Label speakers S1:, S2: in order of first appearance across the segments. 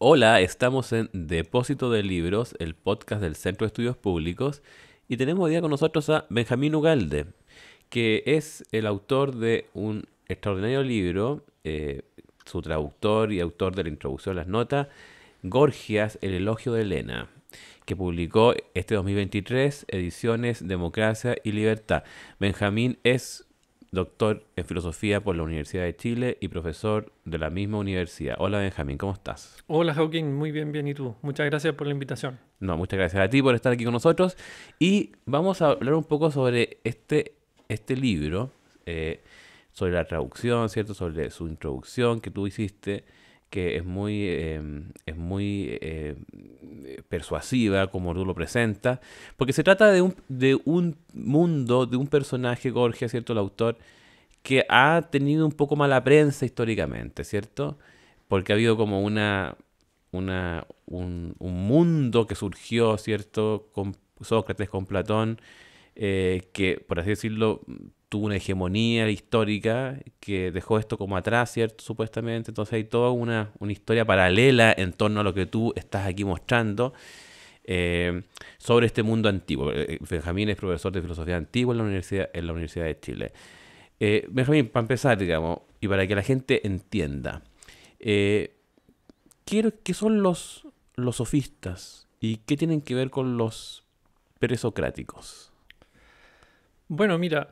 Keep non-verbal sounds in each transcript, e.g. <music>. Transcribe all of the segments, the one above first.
S1: Hola, estamos en Depósito de Libros, el podcast del Centro de Estudios Públicos, y tenemos hoy día con nosotros a Benjamín Ugalde, que es el autor de un extraordinario libro, eh, su traductor y autor de la introducción a las notas, Gorgias, el elogio de Elena, que publicó este 2023 ediciones Democracia y Libertad. Benjamín es doctor en filosofía por la Universidad de Chile y profesor de la misma universidad. Hola Benjamín, ¿cómo estás?
S2: Hola Joaquín, muy bien, bien. ¿Y tú? Muchas gracias por la invitación.
S1: No, muchas gracias a ti por estar aquí con nosotros. Y vamos a hablar un poco sobre este, este libro, eh, sobre la traducción, ¿cierto? Sobre su introducción que tú hiciste que es muy, em, es muy eh, persuasiva como tú lo presenta, porque se trata de un, de un mundo, de un personaje, Gorgias, ¿cierto? El autor, que ha tenido un poco mala prensa históricamente, ¿cierto? Porque ha habido como una, una un, mundo que surgió, ¿cierto? Con Sócrates, con Platón, eh, que, por así decirlo, tuvo una hegemonía histórica que dejó esto como atrás, ¿cierto? Supuestamente. Entonces hay toda una, una historia paralela en torno a lo que tú estás aquí mostrando eh, sobre este mundo antiguo. Eh, Benjamín es profesor de filosofía antigua en la Universidad, en la universidad de Chile. Eh, Benjamín, para empezar, digamos, y para que la gente entienda, ¿qué son los, los sofistas y qué tienen que ver con los presocráticos?
S2: Bueno, mira,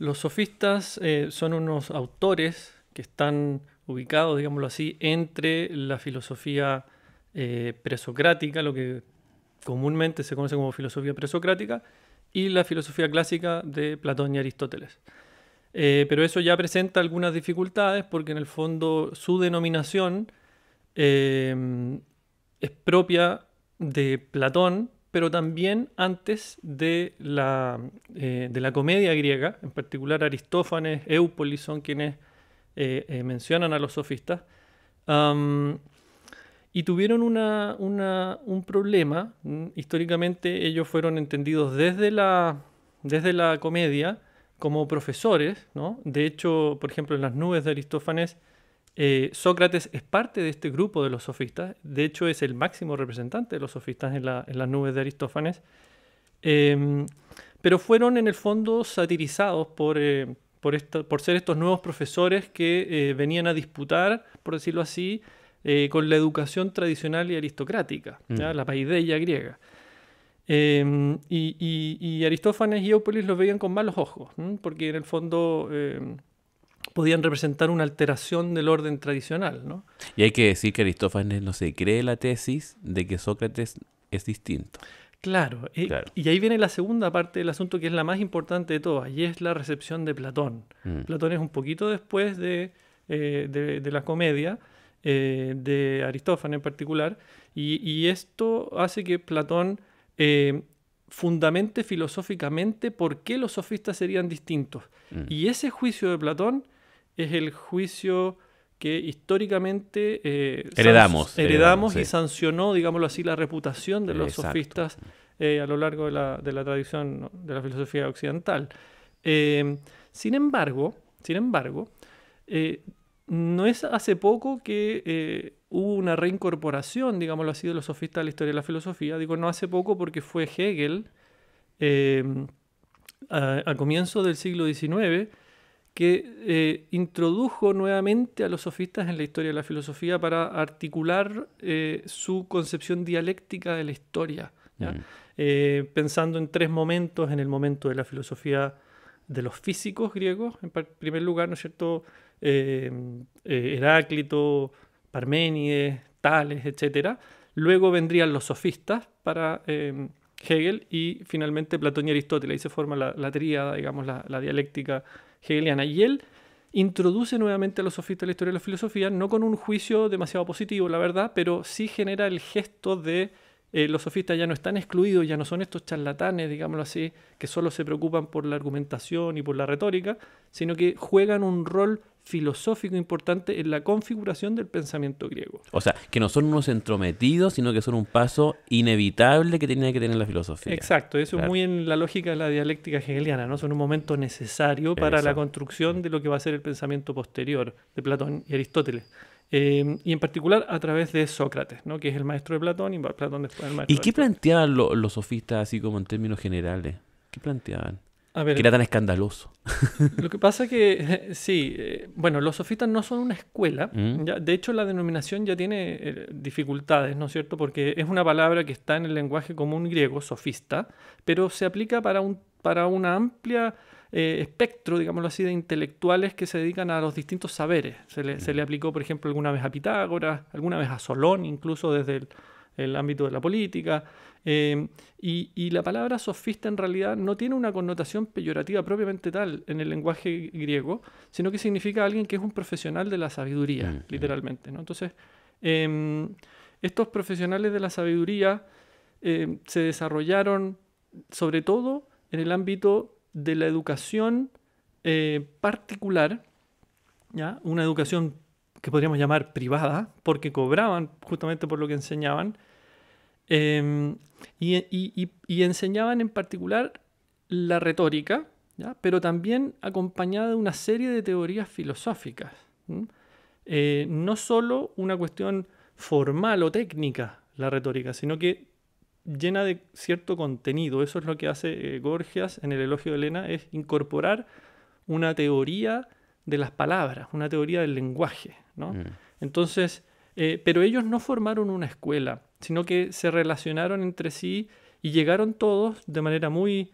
S2: los sofistas eh, son unos autores que están ubicados, digámoslo así, entre la filosofía eh, presocrática, lo que comúnmente se conoce como filosofía presocrática, y la filosofía clásica de Platón y Aristóteles. Eh, pero eso ya presenta algunas dificultades porque en el fondo su denominación es propia de Platón, pero también antes de la, eh, de la comedia griega, en particular Aristófanes, Eupolis son quienes eh, eh, mencionan a los sofistas, y tuvieron un problema, mm, históricamente ellos fueron entendidos desde la, desde la comedia como profesores, de hecho, por ejemplo, en las nubes de Aristófanes, eh, Sócrates es parte de este grupo de los sofistas, de hecho es el máximo representante de los sofistas en, las nubes de Aristófanes, em, pero fueron en el fondo satirizados por, eh, por, ser estos nuevos profesores que eh, venían a disputar, por decirlo así, con la educación tradicional y aristocrática, mm. la paideia griega. Em, y, Aristófanes y Eupolis los veían con malos ojos, porque en el fondo em, podían representar una alteración del orden tradicional.
S1: Y hay que decir que Aristófanes no se cree la tesis de que Sócrates es distinto. Claro, Y,
S2: ahí viene la segunda parte del asunto que es la más importante de todas, y es la recepción de Platón. Mm. Platón es un poquito después de, eh, la comedia, eh, de Aristófanes en particular, y, esto hace que Platón eh, fundamente filosóficamente por qué los sofistas serían distintos. Mm. Y ese juicio de Platón es el juicio que históricamente eh, heredamos, y sancionó, digámoslo así, la reputación de los sofistas eh, a lo largo de la, tradición de la filosofía occidental. Eh, sin embargo, sin embargo no es hace poco que hubo una reincorporación, digámoslo así, de los sofistas a la historia de la filosofía. Digo, no hace poco porque fue Hegel, a, a comienzo del siglo XIX, que eh, introdujo nuevamente a los sofistas en la historia de la filosofía para articular eh, su concepción dialéctica de la historia, mm. eh, pensando en tres momentos, en el momento de la filosofía de los físicos griegos, en primer lugar, ¿no es cierto? Heráclito, Parménides, Tales, etc. Luego vendrían los sofistas para Hegel y finalmente Platón y Aristóteles. Ahí se forma la, tríada, digamos, la, dialéctica hegeliana. Y él introduce nuevamente a los sofistas en la historia de la filosofía, no con un juicio demasiado positivo, la verdad, pero sí genera el gesto de eh, los sofistas ya no están excluidos, ya no son estos charlatanes, digámoslo así, que solo se preocupan por la argumentación y por la retórica, sino que juegan un rol filosófico importante en la configuración del pensamiento griego.
S1: O sea, que no son unos entrometidos, sino que son un paso inevitable que tenía que tener la filosofía. Exacto, eso es muy
S2: en la lógica de la dialéctica hegeliana, ¿no? Son un momento necesario para la construcción de lo que va a ser el pensamiento posterior de Platón y Aristóteles. Eh, y en particular a través de Sócrates, ¿no? que es el maestro de Platón y Platón después del maestro. ¿Y qué
S1: planteaban los sofistas así como en términos generales? ¿Qué planteaban? que era tan escandaloso.
S2: Lo que pasa es que, <laughs> sí, eh, bueno, los sofistas no son una escuela. Mm. de hecho, la denominación ya tiene eh, dificultades, ¿no es cierto? Porque es una palabra que está en el lenguaje común griego, sofista, pero se aplica para, un, para una amplia eh, espectro, digámoslo así, de intelectuales que se dedican a los distintos saberes. se le mm. aplicó, por ejemplo, alguna vez a Pitágoras, alguna vez a Solón, incluso desde el el ámbito de la política. Eh, y, la palabra sofista en realidad no tiene una connotación peyorativa propiamente tal en el lenguaje griego, sino que significa alguien que es un profesional de la sabiduría, mm, mm. literalmente. Entonces, em, estos profesionales de la sabiduría eh, se desarrollaron sobre todo en el ámbito de la educación eh, particular, ¿ya? una educación que podríamos llamar privada porque cobraban justamente por lo que enseñaban, em, y, enseñaban en particular la retórica, pero también acompañada de una serie de teorías filosóficas. Eh, no solo una cuestión formal o técnica la retórica, sino que llena de cierto contenido. Eso es lo que hace eh, Gorgias en el elogio de Elena, es incorporar una teoría de las palabras, una teoría del lenguaje. Mm. Entonces, eh, pero ellos no formaron una escuela, sino que se relacionaron entre sí y llegaron todos de manera muy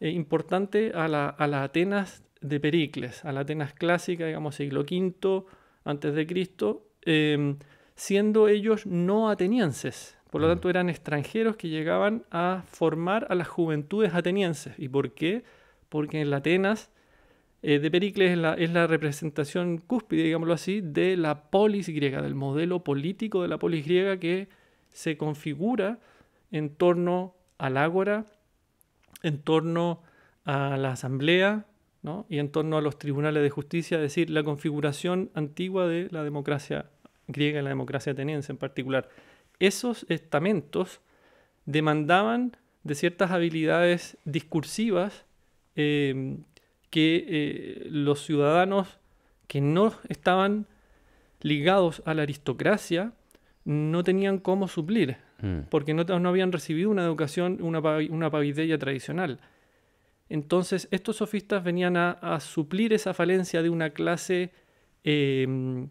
S2: eh, importante a la, Atenas de Pericles, a la Atenas clásica, digamos, siglo V antes de Cristo, em, siendo ellos no atenienses. Por lo mm. tanto, eran extranjeros que llegaban a formar a las juventudes atenienses. ¿Y por qué? Porque en la Atenas eh, de Pericles es la, es la, representación cúspide, digámoslo así, de la polis griega, del modelo político de la polis griega que se configura en torno al ágora, en torno a la asamblea y en torno a los tribunales de justicia, es decir, la configuración antigua de la democracia griega y la democracia ateniense en particular. Esos estamentos demandaban de ciertas habilidades discursivas eh, que eh, los ciudadanos que no estaban ligados a la aristocracia no tenían cómo suplir, mm. porque no, no, habían recibido una educación, una, una tradicional. Entonces, estos sofistas venían a, suplir esa falencia de una clase em,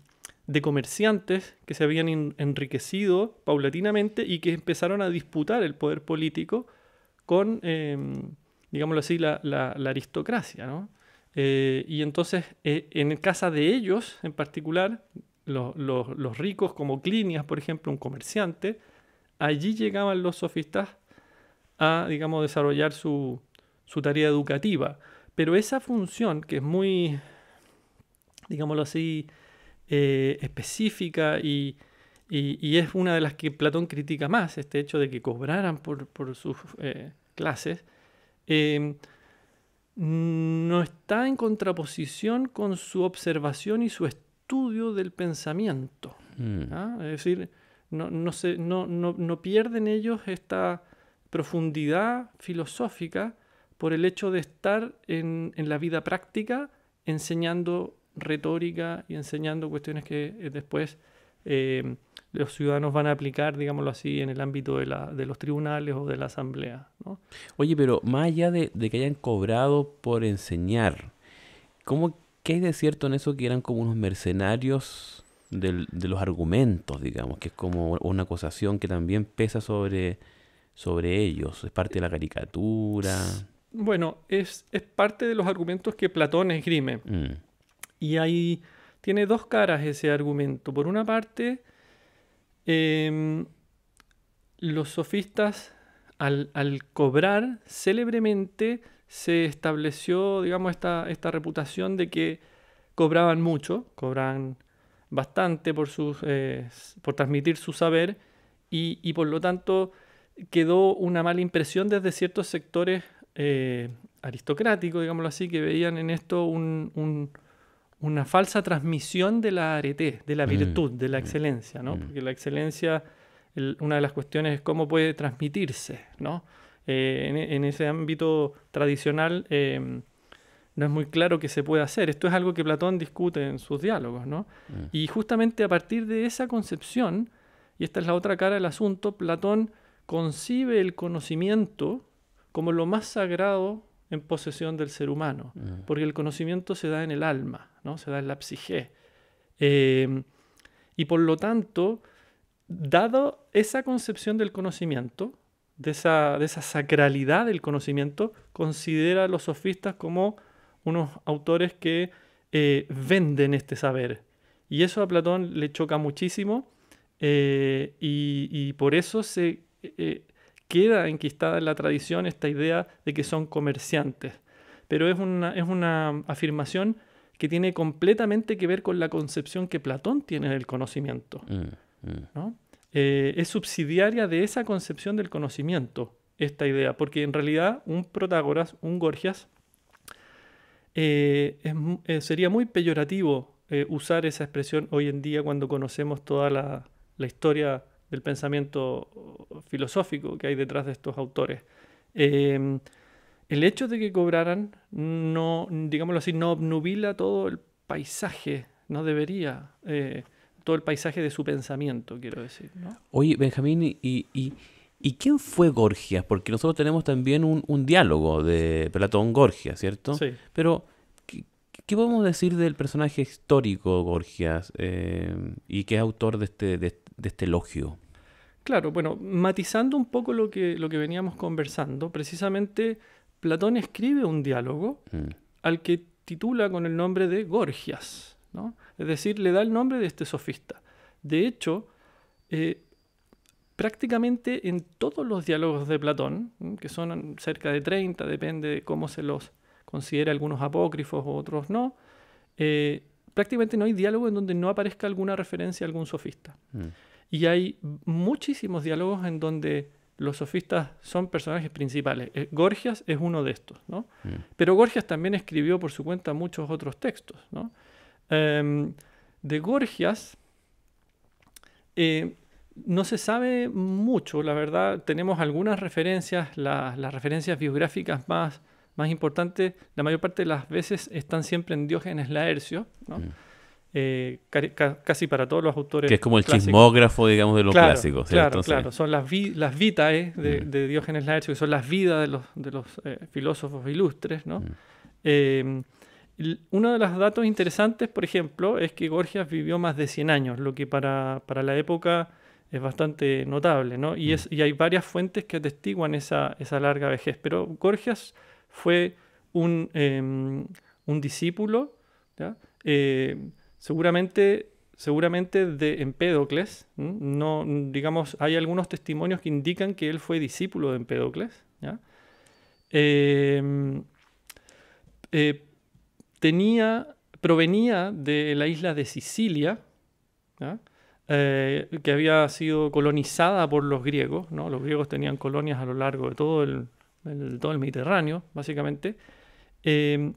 S2: de comerciantes que se habían enriquecido paulatinamente y que empezaron a disputar el poder político con, em, digámoslo así, la, aristocracia, eh, y entonces, eh, en casa de ellos en particular, los, ricos como Clinias, por ejemplo, un comerciante, allí llegaban los sofistas a, digamos, desarrollar su, tarea educativa. Pero esa función, que es muy, digámoslo así, eh, específica y, es una de las que Platón critica más, este hecho de que cobraran por sus clases, Em, no está en contraposición con su observación y su estudio del pensamiento. Mm. ¿ah? Es decir, no, no, pierden ellos esta profundidad filosófica por el hecho de estar en, la vida práctica enseñando retórica y enseñando cuestiones que eh, después em, los ciudadanos van a aplicar, digámoslo así, en el ámbito de, la, de los tribunales o de la asamblea.
S1: Oye, pero más allá de, que hayan cobrado por enseñar, ¿cómo, ¿qué hay de cierto en eso que eran como unos mercenarios de los argumentos, digamos, que es como una acusación que también pesa sobre, sobre ellos? ¿Es parte de la caricatura?
S2: Bueno, es, parte de los argumentos que Platón esgrime. Mm. Y ahí tiene dos caras ese argumento. Por una parte, Em, los sofistas, al, cobrar célebremente, se estableció, digamos, esta, esta reputación de que cobraban mucho, cobraban bastante por, sus, eh, por transmitir su saber y, por lo tanto quedó una mala impresión desde ciertos sectores eh, aristocráticos, digámoslo así, que veían en esto un, una falsa transmisión de la arete, de la mm, virtud, de la mm, excelencia, ¿no? Mm. Porque la excelencia, una de las cuestiones es cómo puede transmitirse, ¿no? Eh, en, ese ámbito tradicional em, no es muy claro qué se puede hacer. Esto es algo que Platón discute en sus diálogos, ¿no? Y justamente a partir de esa concepción, y esta es la otra cara del asunto, Platón concibe el conocimiento como lo más sagrado en posesión del ser humano, mm. porque el conocimiento se da en el alma, ¿no? se da en la psique. Eh, y por lo tanto, dado esa concepción del conocimiento, de esa, de esa sacralidad del conocimiento, considera a los sofistas como unos autores que eh, venden este saber. Y eso a Platón le choca muchísimo eh, y, por eso se, queda enquistada en la tradición esta idea de que son comerciantes. Pero es una, es una afirmación que tiene completamente que ver con la concepción que Platón tiene del conocimiento.
S1: Mm, mm.
S2: ¿no? Eh, es subsidiaria de esa concepción del conocimiento, esta idea, porque en realidad un Protágoras, un Gorgias, eh, eh, sería muy peyorativo usar esa expresión hoy en día cuando conocemos toda la, la historia del pensamiento uh, filosófico que hay detrás de estos autores. Em, el hecho de que cobraran no, digámoslo así, no obnubila todo el paisaje, no debería, eh, todo el paisaje de su pensamiento, quiero decir.
S1: Oye, Benjamín, y, quién fue Gorgias? Porque nosotros tenemos también un, diálogo de Platón-Gorgias, ¿cierto? Sí. Pero, ¿qué, podemos decir del personaje histórico Gorgias eh, y que es autor de este, de, de este elogio?
S2: Claro, bueno, matizando un poco lo que, lo que veníamos conversando, precisamente Platón escribe un diálogo mm. al que titula con el nombre de Gorgias, es decir, le da el nombre de este sofista. De hecho, eh, prácticamente en todos los diálogos de Platón, que son cerca de 30, depende de cómo se los considera algunos apócrifos u otros no, eh, prácticamente no hay diálogo en donde no aparezca alguna referencia a algún sofista. Mm. Y hay muchísimos diálogos en donde los sofistas son personajes principales. Eh, Gorgias es uno de estos, ¿no? Mm. Pero Gorgias también escribió por su cuenta muchos otros textos, em, de Gorgias eh, no se sabe mucho, la verdad. Tenemos algunas referencias, las referencias biográficas más más importante, la mayor parte de las veces están siempre en Diógenes Laercio, mm. eh, casi para todos los autores. Que es como el chismógrafo, digamos, de los clásicos. Claro, claro. Son las, vi las vitae eh, de, mm. Diógenes Laercio, que son las vidas de los, eh, filósofos ilustres, ¿no? Mm. uno de los datos interesantes, por ejemplo, es que Gorgias vivió más de 100 años, lo que para, la época es bastante notable, Y, es, y hay varias fuentes que atestiguan esa, esa larga vejez. Pero Gorgias fue un, em, discípulo, eh, seguramente, seguramente de Empédocles. No, digamos, hay algunos testimonios que indican que él fue discípulo de Empédocles. Em, eh, tenía, provenía de la isla de Sicilia. Eh, que había sido colonizada por los griegos. Los griegos tenían colonias a lo largo de todo el, el, todo el Mediterráneo, básicamente. Em,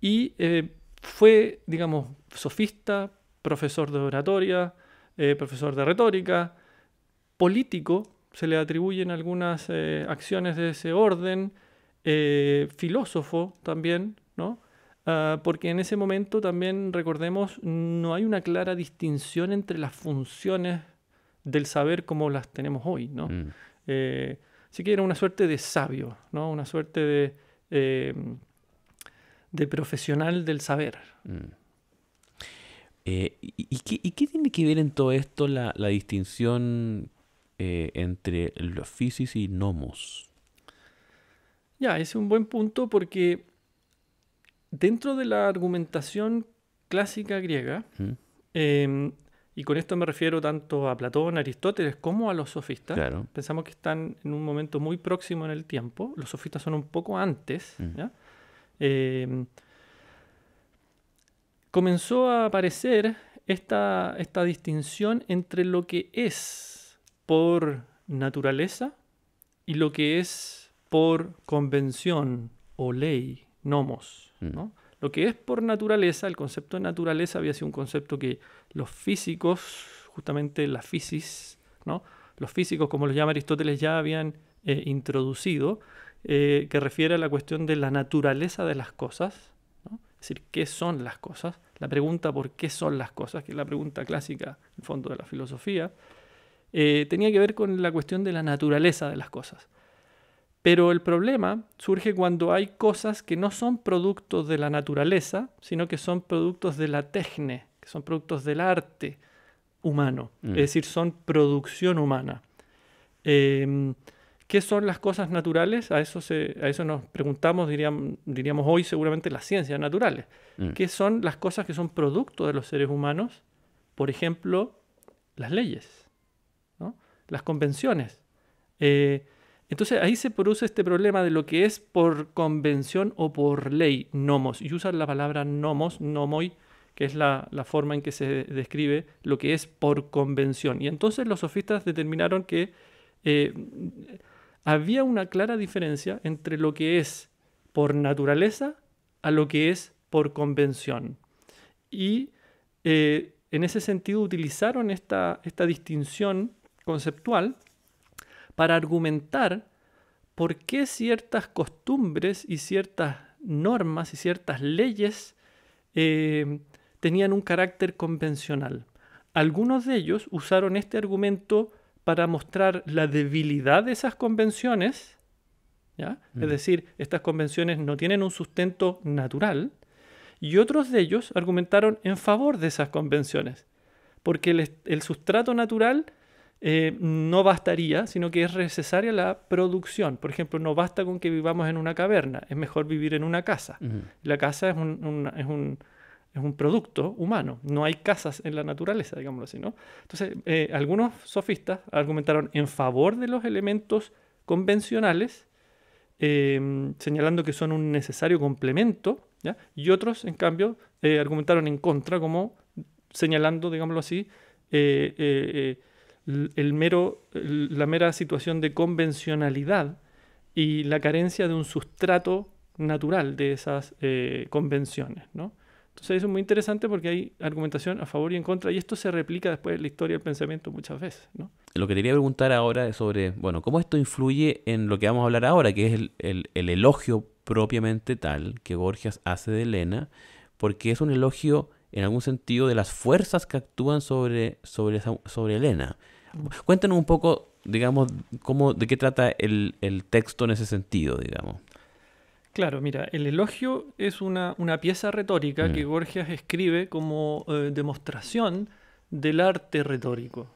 S2: y eh, fue, digamos, sofista, profesor de oratoria, eh, profesor de retórica, político, se le atribuyen algunas eh, acciones de ese orden, filósofo también, ¿no? Ah, porque en ese momento también, recordemos, no hay una clara distinción entre las funciones del saber como las tenemos hoy, ¿no? Mm. Así que era una suerte de sabio, ¿no? una suerte de, eh, de profesional del saber. Mm.
S1: Eh, ¿y, qué, tiene que ver en todo esto la, distinción eh, entre los físicos y nomos?
S2: Ya, es un buen punto porque dentro de la argumentación clásica griega, mm. em, y con esto me refiero tanto a Platón, Aristóteles, como a los sofistas. Pensamos que están en un momento muy próximo en el tiempo. Los sofistas son un poco antes. Mm. Em, comenzó a aparecer esta, esta distinción entre lo que es por naturaleza y lo que es por convención o ley, nomos. Mm. ¿no? Lo que es por naturaleza, el concepto de naturaleza había sido un concepto que los físicos, justamente la physis, los físicos, como los llama Aristóteles, ya habían eh, introducido, eh, que refiere a la cuestión de la naturaleza de las cosas, es decir, qué son las cosas, la pregunta por qué son las cosas, que es la pregunta clásica, en el fondo, de la filosofía, eh, tenía que ver con la cuestión de la naturaleza de las cosas. Pero el problema surge cuando hay cosas que no son productos de la naturaleza, sino que son productos de la techne, que son productos del arte humano, es mm. decir, son producción humana. Em, ¿Qué son las cosas naturales? A eso, nos preguntamos, diríamos, hoy seguramente, las ciencias naturales. Mm. ¿Qué son las cosas que son producto de los seres humanos? Por ejemplo, las leyes, las convenciones. Eh, entonces ahí se produce este problema de lo que es por convención o por ley nomos. Y usan la palabra nomos, nomoi, que es la, forma en que se describe lo que es por convención. Y entonces los sofistas determinaron que eh, había una clara diferencia entre lo que es por naturaleza a lo que es por convención. Y eh, en ese sentido utilizaron esta, esta distinción conceptual para argumentar por qué ciertas costumbres y ciertas normas y ciertas leyes eh, tenían un carácter convencional. Algunos de ellos usaron este argumento para mostrar la debilidad de esas convenciones, es decir, estas convenciones no tienen un sustento natural, y otros de ellos argumentaron en favor de esas convenciones, porque el sustrato natural eh, no bastaría, sino que es necesaria la producción. Por ejemplo, no basta con que vivamos en una caverna, es mejor vivir en una casa. La casa es un, producto humano, no hay casas en la naturaleza, digámoslo así. Entonces, eh, algunos sofistas argumentaron en favor de los elementos convencionales, em, señalando que son un necesario complemento, ¿ya? y otros, en cambio, eh, argumentaron en contra, como señalando, digámoslo así, el mero, la mera situación de convencionalidad y la carencia de un sustrato natural de esas eh, convenciones. ¿no? Entonces eso es muy interesante porque hay argumentación a favor y en contra y esto se replica después en la historia del pensamiento muchas veces.
S1: Lo que quería preguntar ahora es sobre, bueno, cómo esto influye en lo que vamos a hablar ahora, que es el, elogio propiamente tal que Gorgias hace de Elena, porque es un elogio en algún sentido de las fuerzas que actúan sobre, sobre, sobre Elena. Mm. Cuéntanos un poco, digamos, cómo, de qué trata el, texto en ese sentido, digamos.
S2: Claro, mira, el elogio es una, pieza retórica mm. que Gorgias escribe como eh, demostración del arte retórico.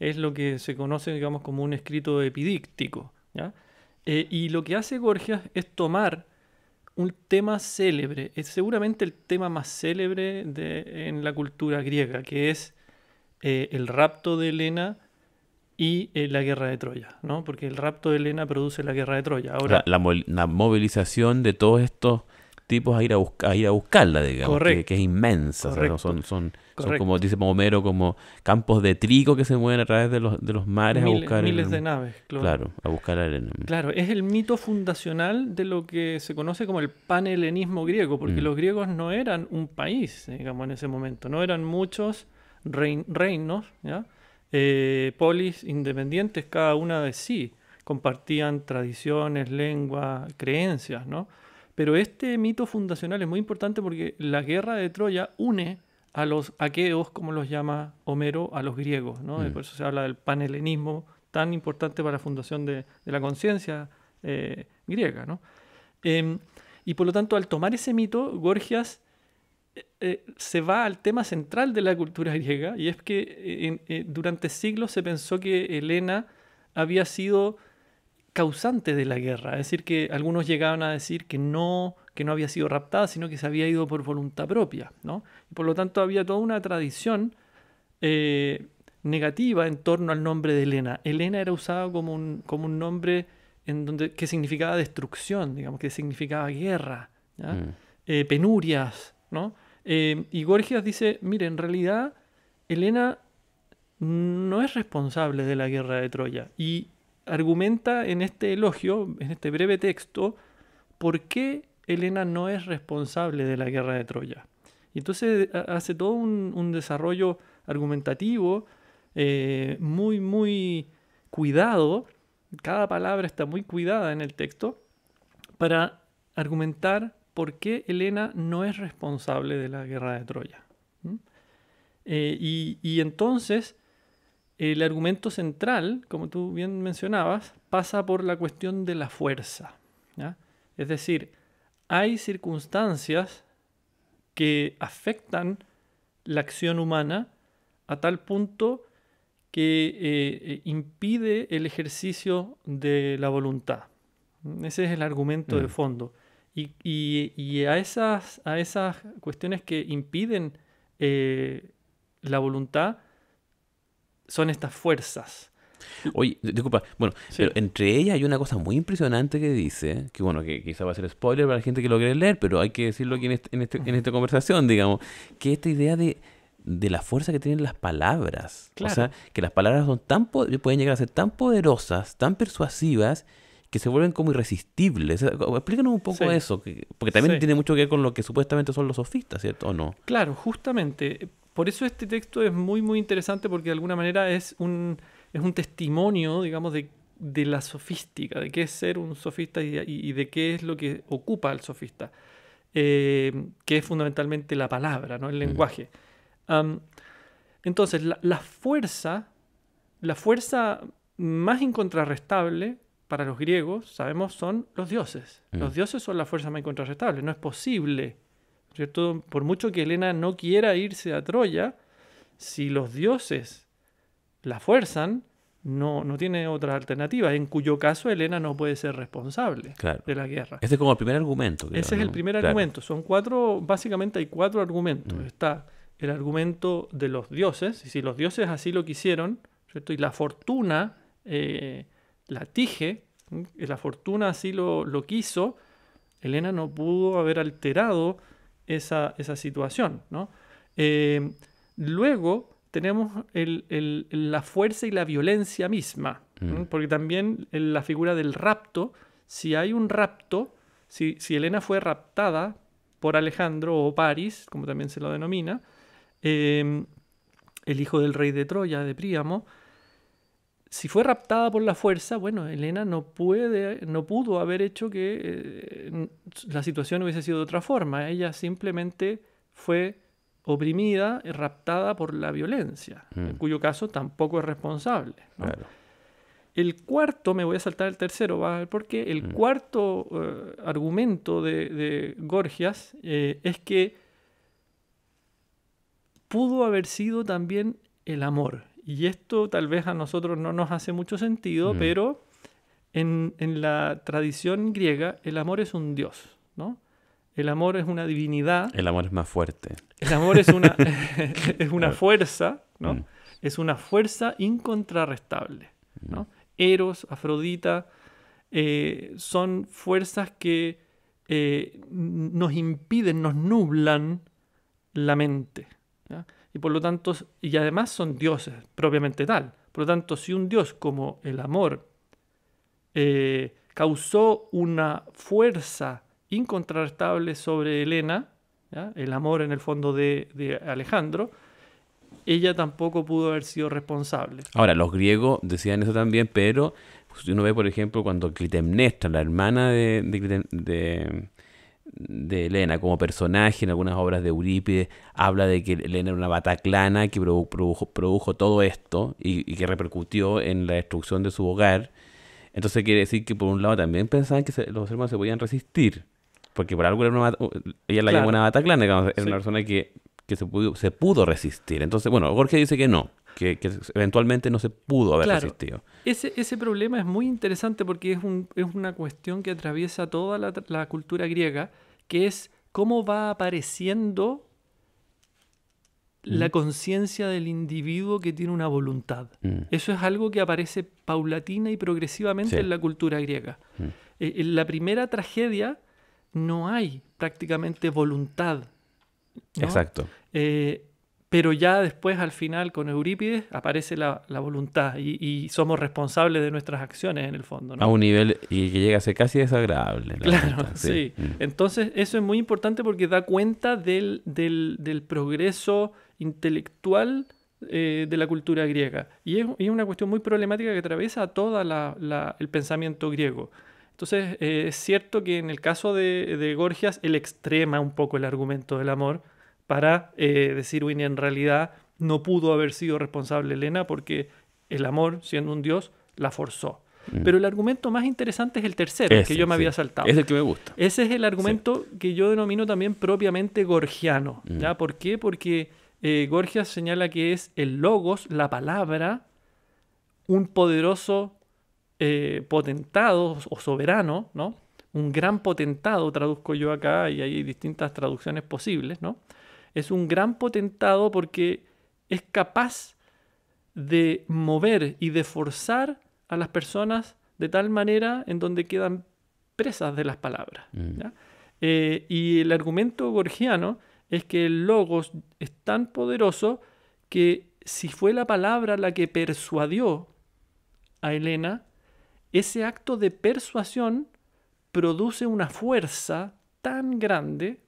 S2: Es lo que se conoce, digamos, como un escrito epidíctico. Eh, y lo que hace Gorgias es tomar un tema célebre, es seguramente el tema más célebre en la cultura griega, que es eh, el rapto de Helena y eh, la guerra de Troya, Porque el rapto de Helena produce la guerra de Troya. Ahora,
S1: la, movilización de todos estos tipos a ir a, buscar a ir a buscarla, digamos, Que, es inmensa. son, son, son, como dice Homero, como campos de trigo que se mueven a través de los, de los mares a buscar... Miles de naves, claro. claro. a buscar
S2: Claro, es el mito fundacional de lo que se conoce como el panhelenismo griego, porque mm. los griegos no eran un país, digamos, en ese momento, no eran muchos reinos, ¿ya? Eh, polis independientes, cada una de sí, compartían tradiciones, lengua, creencias, ¿no? Pero este mito fundacional es muy importante porque la guerra de Troya une a los aqueos, como los llama Homero, a los griegos. ¿no? Mm. Por eso se habla del panhelenismo tan importante para la fundación de, la conciencia eh, griega. Em, y por lo tanto, al tomar ese mito, Gorgias eh, eh, se va al tema central de la cultura griega, y es que durante siglos se pensó que Helena había sido causante de la guerra. Es decir, que algunos llegaban a decir que no, que no había sido raptada, sino que se había ido por voluntad propia. ¿no? Y por lo tanto, había toda una tradición eh, negativa en torno al nombre de Elena. Elena era usada como un, como un nombre en donde, que significaba destrucción, digamos, que significaba guerra, mm. eh, penurias. ¿no? Eh, y Gorgias dice, mire, en realidad Elena no es responsable de la guerra de Troya. Y argumenta en este elogio, en este breve texto, por qué Helena no es responsable de la guerra de Troya. Y entonces eh, hace todo un, desarrollo argumentativo eh, muy, muy cuidado. Cada palabra está muy cuidada en el texto para argumentar por qué Elena no es responsable de la guerra de Troya. Eh, y, entonces el argumento central, como tú bien mencionabas, pasa por la cuestión de la fuerza. Es decir, hay circunstancias que afectan la acción humana a tal punto que eh, impide el ejercicio de la voluntad. Ese es el argumento de mm. fondo. Y, a, esas, a esas cuestiones que impiden eh, la voluntad, son estas fuerzas.
S1: Oye, disculpa, bueno, pero entre ellas hay una cosa muy impresionante que dice, que bueno, que quizá va a ser spoiler para la gente que lo quiere leer, pero hay que decirlo aquí en, este, este, esta conversación, digamos, que esta idea de, la fuerza que tienen las palabras, o sea, que las palabras son tan pueden llegar a ser tan poderosas, tan persuasivas, que se vuelven como irresistibles. Explícanos un poco eso, porque también tiene mucho que ver con lo que supuestamente son los sofistas, ¿cierto? ¿O no?
S2: Claro, justamente. Por eso este texto es muy, muy interesante porque de alguna manera es un, es un testimonio, digamos, de, la sofística, de qué es ser un sofista y, de qué es lo que ocupa al sofista, eh, que es fundamentalmente la palabra, ¿no? el lenguaje. entonces, la, fuerza, la fuerza más incontrarrestable para los griegos, sabemos, son los dioses. Los mm. dioses son la fuerza más incontrarrestable. No es posible por mucho que Helena no quiera irse a Troya, si los dioses la fuerzan, no, no tiene otra alternativa en cuyo caso Helena no puede ser responsable de la guerra. Ese es como el primer argumento. Ese es el primer argumento. Son cuatro, básicamente hay cuatro argumentos. Mm. Está el argumento de los dioses, y si los dioses así lo quisieron, y la fortuna eh, la tije, y la fortuna así lo, lo quiso, Helena no pudo haber alterado esa, situación. Eh, luego tenemos la fuerza y la violencia misma, mm. porque también en eh, la figura del rapto, si hay un rapto, si, si Elena fue raptada por Alejandro o París, como también se lo denomina, eh, el hijo del rey de Troya, de Príamo, si fue raptada por la fuerza, bueno, Elena no, puede, no pudo haber hecho que eh, la situación hubiese sido de otra forma. Ella simplemente fue oprimida, raptada por la violencia, en mm. cuyo caso tampoco es responsable. El cuarto, me voy a saltar el tercero, va a El mm. cuarto eh, argumento de, Gorgias eh, es que pudo haber sido también el amor. Y esto tal vez a nosotros no nos hace mucho sentido, mm. pero en, la tradición griega el amor es un dios, ¿no? El amor es una divinidad.
S1: El amor es más fuerte. El amor es una, <laughs> <laughs> es una fuerza,
S2: ¿no? Mm. Es una fuerza incontrarrestable, ¿no? Mm. Eros, Afrodita, eh, son fuerzas que eh, nos impiden, nos nublan la mente. ¿ya? y lo tanto, y además son dioses propiamente tal. Por lo tanto, si un dios como el amor eh, causó una fuerza incontrastable sobre Elena, el amor en el fondo de, Alejandro, ella tampoco pudo haber sido responsable.
S1: Ahora, los griegos decían eso también, pero uno ve, por ejemplo, cuando Clitemnestra, la hermana de, de, de Elena como personaje en algunas obras de Eurípides habla de que Elena era una bataclana que produjo, todo esto y, que repercutió en la destrucción de su hogar entonces quiere decir que por un lado también pensaban que los hermanos se podían resistir porque por algo era una, ella la llamó una bataclana era una persona que, se, pudo, se pudo resistir entonces bueno Jorge dice que no que, eventualmente no se pudo haber resistido.
S2: Ese, ese problema es muy interesante porque es, un, es una cuestión que atraviesa toda la, cultura griega que es cómo va apareciendo la conciencia del individuo que tiene una voluntad. Mm. Eso es algo que aparece paulatina y progresivamente en la cultura griega. Mm. Eh, en la primera tragedia no hay prácticamente voluntad. Exacto. Eh, pero ya después al final con Eurípides aparece la, voluntad y, somos responsables de nuestras acciones en el fondo. A un
S1: nivel y que llega a ser casi desagradable. Claro, <laughs> sí. Mm.
S2: Entonces eso es muy importante porque da cuenta del, progreso intelectual eh, de la cultura griega. Y es, una cuestión muy problemática que atraviesa todo el pensamiento griego. Entonces eh, es cierto que en el caso de, de Gorgias él extrema un poco el argumento del amor para eh, decir, Winnie, en realidad no pudo haber sido responsable Elena porque el amor, siendo un dios, la forzó. Mm. Pero el argumento más interesante es el tercero, que yo me había saltado. Es el que me gusta. Ese es el argumento que yo denomino también propiamente gorgiano. Mm. ¿ya? ¿Por qué? Porque eh, Gorgias señala que es el logos, la palabra, un poderoso eh, potentado o soberano, ¿no? Un gran potentado, traduzco yo acá, y hay distintas traducciones posibles, ¿no? es un gran potentado porque es capaz de mover y de forzar a las personas de tal manera en donde quedan presas de las palabras. Mm. Eh, y el argumento gorgiano es que el logos es tan poderoso que si fue la palabra la que persuadió a Elena, ese acto de persuasión produce una fuerza tan grande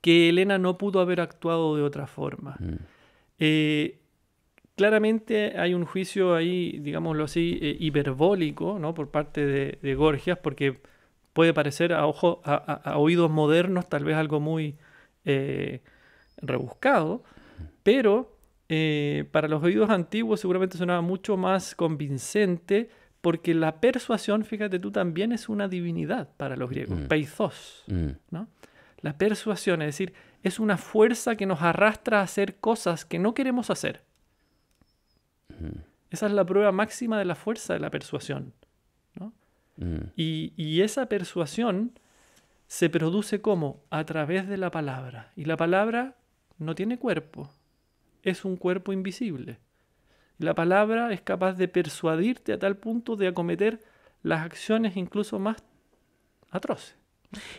S2: que Elena no pudo haber actuado de otra forma. Mm. Eh, claramente hay un juicio ahí, digámoslo así, eh, hiperbólico ¿no? por parte de, Gorgias, porque puede parecer a, a, oídos modernos tal vez algo muy eh, rebuscado, pero para los oídos antiguos seguramente sonaba mucho más convincente porque la persuasión, fíjate tú, también es una divinidad para los griegos, mm. peizos, mm. ¿no? La persuasión, es decir, es una fuerza que nos arrastra a hacer cosas que no queremos hacer. Mm. Esa es la prueba máxima de la fuerza de la persuasión. Mm. Y, y, esa persuasión se produce como a través de la palabra. Y la palabra no tiene cuerpo, es un cuerpo invisible. La palabra es capaz de persuadirte a tal punto de acometer las acciones incluso más atroces.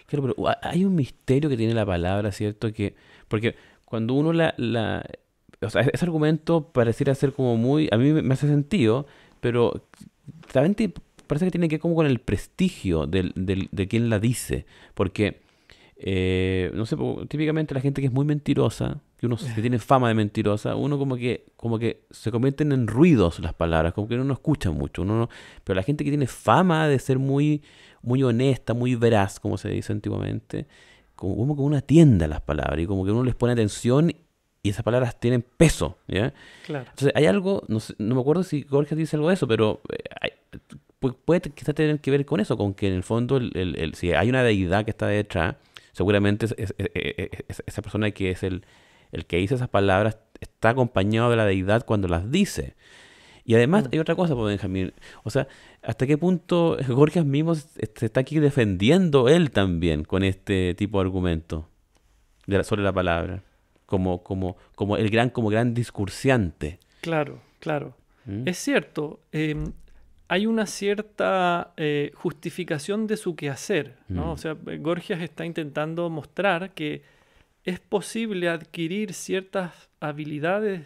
S1: Claro, pero ah, hay un misterio que tiene la palabra, ¿cierto? Que, porque cuando uno la, la o sea, ese argumento pareciera ser como muy, a mí me hace sentido, pero también parece que tiene que ver como con el prestigio del, del, de quien la dice, porque, eh, no sé, típicamente la gente que es muy mentirosa, que uno eh. tiene fama de mentirosa, uno como que, como que se convierten en ruidos las palabras, como que uno no escucha mucho, uno pero la gente que tiene fama de ser muy muy honesta, muy veraz, como se dice antiguamente, como, como que uno tienda las palabras y como que uno les pone atención y esas palabras tienen peso. ¿ya? Claro. Entonces, hay algo, no, me acuerdo si Jorge dice algo de eso, pero eh, puede quizás tener que ver con eso, con que en el fondo, el, si hay una deidad que está detrás, seguramente esa persona que es el, el que dice esas palabras está acompañado de la deidad cuando las dice. Y además mm. hay otra cosa, pues, Benjamín. O sea, ¿hasta qué punto <laughs> Gorgias mismo se está aquí defendiendo él también con este tipo de argumento sobre la palabra? Como, como, como el gran, como gran discursiante.
S2: Claro, claro. Mm. Es cierto. Em, hay una cierta eh, justificación de su quehacer, mm. O sea, eh, Gorgias está intentando mostrar que es posible adquirir ciertas habilidades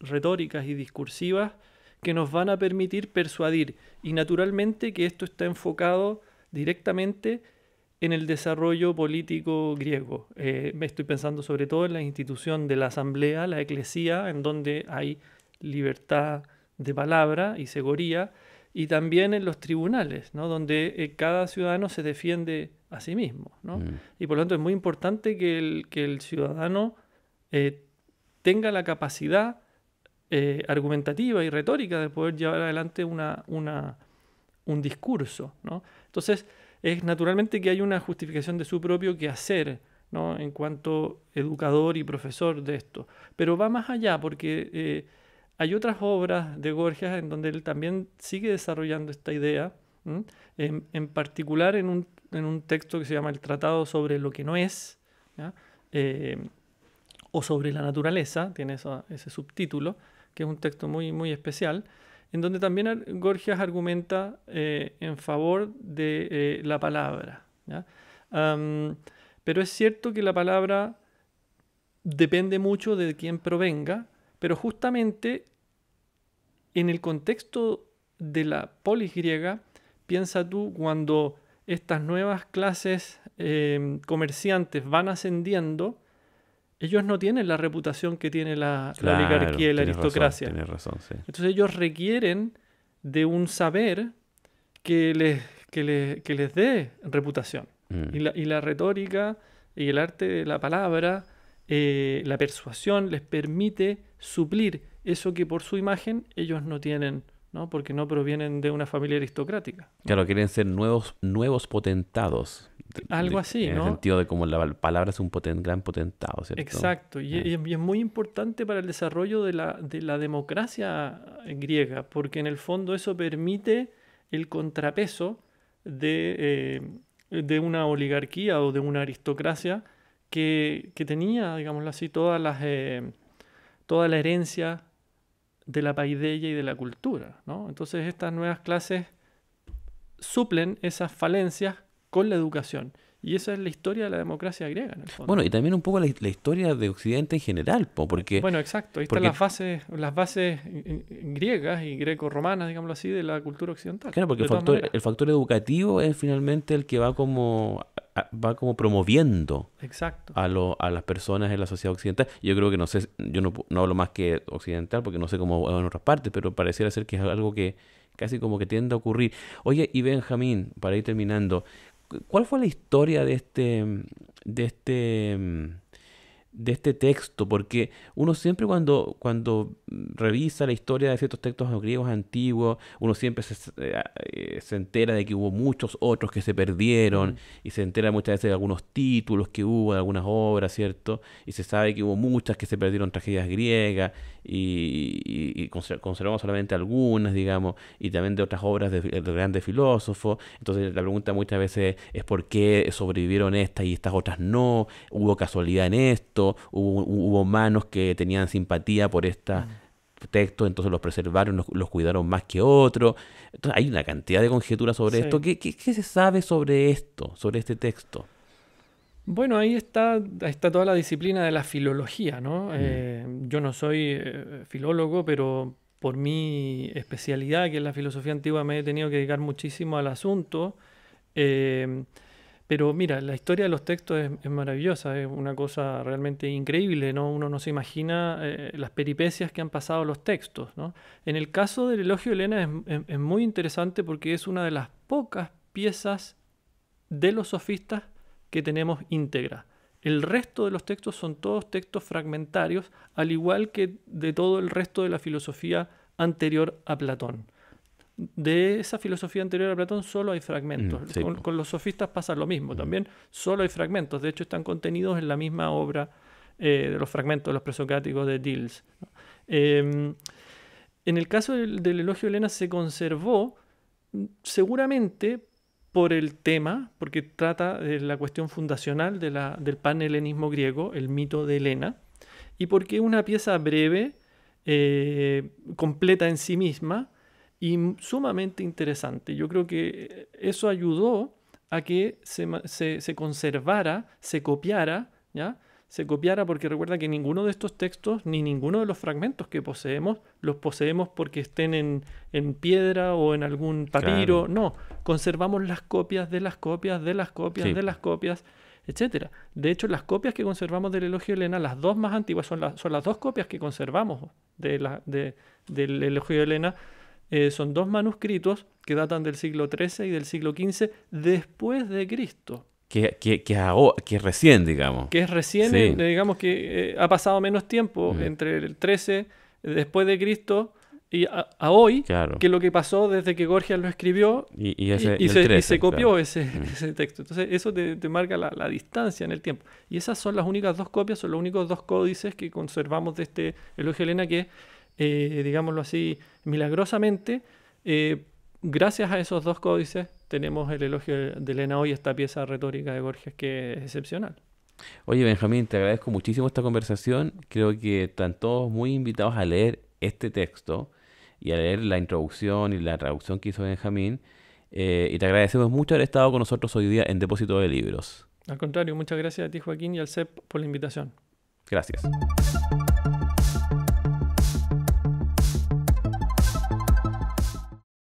S2: retóricas y discursivas que nos van a permitir persuadir. Y naturalmente que esto está enfocado directamente en el desarrollo político griego. me eh, estoy pensando sobre todo en la institución de la asamblea, la eclesía, en donde hay libertad de palabra y seguridad, y también en los tribunales, ¿no? donde eh, cada ciudadano se defiende a sí mismo. Mm. Y por lo tanto es muy importante que el, que el ciudadano eh, tenga la capacidad eh, argumentativa y retórica de poder llevar adelante una, un discurso. Entonces, es naturalmente que hay una justificación de su propio quehacer ¿no? en cuanto educador y profesor de esto. Pero va más allá porque eh, hay otras obras de Gorgias en donde él también sigue desarrollando esta idea, en, particular en un, en un, texto que se llama El Tratado sobre lo que no es. Eh, o sobre la naturaleza, tiene ese subtítulo, que es un texto muy, muy especial, en donde también Gorgias argumenta eh, en favor de eh, la palabra. pero es cierto que la palabra depende mucho de quién provenga, pero justamente en el contexto de la polis griega, piensa tú cuando estas nuevas clases eh, comerciantes van ascendiendo, ellos no tienen la reputación que tiene la, oligarquía y la aristocracia. razón, Entonces ellos requieren de un saber que les, les, dé reputación. Mm. Y, la, retórica y el arte de la palabra, eh, la persuasión les permite suplir eso que por su imagen ellos no tienen ¿no? Porque no provienen de una familia aristocrática.
S1: Claro, quieren ser nuevos, nuevos potentados. Algo así, en ¿no? el sentido de como la palabra es un gran potentado, ¿cierto? Exacto,
S2: eh. y, es muy importante para el desarrollo de la, democracia griega, porque en el fondo eso permite el contrapeso de, eh, una oligarquía o de una aristocracia que, tenía, digámoslo así, todas las, eh, toda la herencia de la paideia y de la cultura. ¿no? Entonces estas nuevas clases suplen esas falencias con la educación y esa es la historia de la democracia griega. En el fondo. Bueno, y
S1: también un poco la, historia de Occidente en general, porque... Bueno, exacto. Ahí están las
S2: bases, las bases griegas y greco-romanas, digámoslo así, de la cultura occidental. Claro, porque el
S1: factor, educativo es finalmente el que va como va como promoviendo exacto. A, lo, a las personas en la sociedad occidental. Yo creo que no sé, yo no, no hablo más que occidental porque no sé cómo en otras partes, pero pareciera ser que es algo que casi como que tiende a ocurrir. Oye, y Benjamín, para ir terminando, ¿Cuál fue la historia de este, de este de este texto, porque uno siempre cuando, cuando revisa la historia de ciertos textos griegos antiguos, uno siempre se, eh, eh, entera de que hubo muchos otros que se perdieron mm. y se entera muchas veces de algunos títulos que hubo, de algunas obras, ¿cierto? Y se sabe que hubo muchas que se perdieron tragedias griegas y, y, conservamos solamente algunas, digamos, y también de otras obras del de grandes filósofos. Entonces la pregunta muchas veces es por qué sobrevivieron estas y estas otras no, hubo casualidad en esto hubo, que tenían simpatía por este texto entonces los preservaron, los, cuidaron más que otros. hay una cantidad de conjeturas sobre esto. ¿Qué, se sabe sobre esto, sobre este texto?
S2: Bueno, ahí está, está toda la disciplina de la filología, ¿no? Mm. Eh, yo no soy eh, filólogo, pero por mi especialidad, que es la filosofía antigua, me he tenido que dedicar muchísimo al asunto. Eh, pero mira, la historia de los textos es, maravillosa, es una cosa realmente increíble, ¿no? Uno no se imagina eh, las peripecias que han pasado los textos, En el caso del elogio de Elena es muy interesante porque es una de las pocas piezas de los sofistas que tenemos íntegra. El resto de los textos son todos textos fragmentarios, al igual que de todo el resto de la filosofía anterior a Platón de esa filosofía anterior a Platón solo hay fragmentos. Mm, con, los sofistas pasa lo mismo mm. también, solo hay fragmentos. De hecho, están contenidos en la misma obra eh, de los fragmentos los presocráticos de Diels. Em, en el caso del, elogio de Elena se conservó mm, seguramente por el tema, porque trata de la cuestión fundacional de del panhelenismo griego, el mito de Helena, y porque una pieza breve, eh, completa en sí misma, y sumamente interesante. Yo creo que eh, eso ayudó a que se, se conservara, se copiara, ¿ya? se copiara porque recuerda que ninguno de estos textos ni ninguno de los fragmentos que poseemos los poseemos porque estén en, en piedra o en algún papiro, no, conservamos las copias de las copias de las copias de las copias, etcétera. De hecho, las copias que conservamos del elogio de Elena, las dos más antiguas, son, son las dos copias que conservamos de la, del elogio de Elena, eh, son dos manuscritos que datan del siglo XIII y del siglo XV después de Cristo.
S1: Que, que, que, es recién, digamos. Que es recién, eh,
S2: digamos que eh, ha pasado menos tiempo entre el 13 después de Cristo y a, hoy que lo que pasó desde que Gorgias lo escribió y, se, copió ese, texto. Entonces eso te, marca la, la, distancia en el tiempo. Y esas son las únicas dos copias, son los únicos dos códices que conservamos de este elogio Helena que es eh, digámoslo así, milagrosamente, eh, gracias a esos dos códices tenemos el elogio de Elena hoy, esta pieza retórica de Borges que es excepcional.
S1: Oye Benjamín, te agradezco muchísimo esta conversación. Creo que están todos muy invitados a leer este texto y a leer la introducción y la traducción que hizo Benjamín. Eh, y te agradecemos mucho haber estado con nosotros hoy día en Depósito de Libros.
S2: Al contrario, muchas gracias a ti Joaquín y al CEP por la invitación.
S1: Gracias.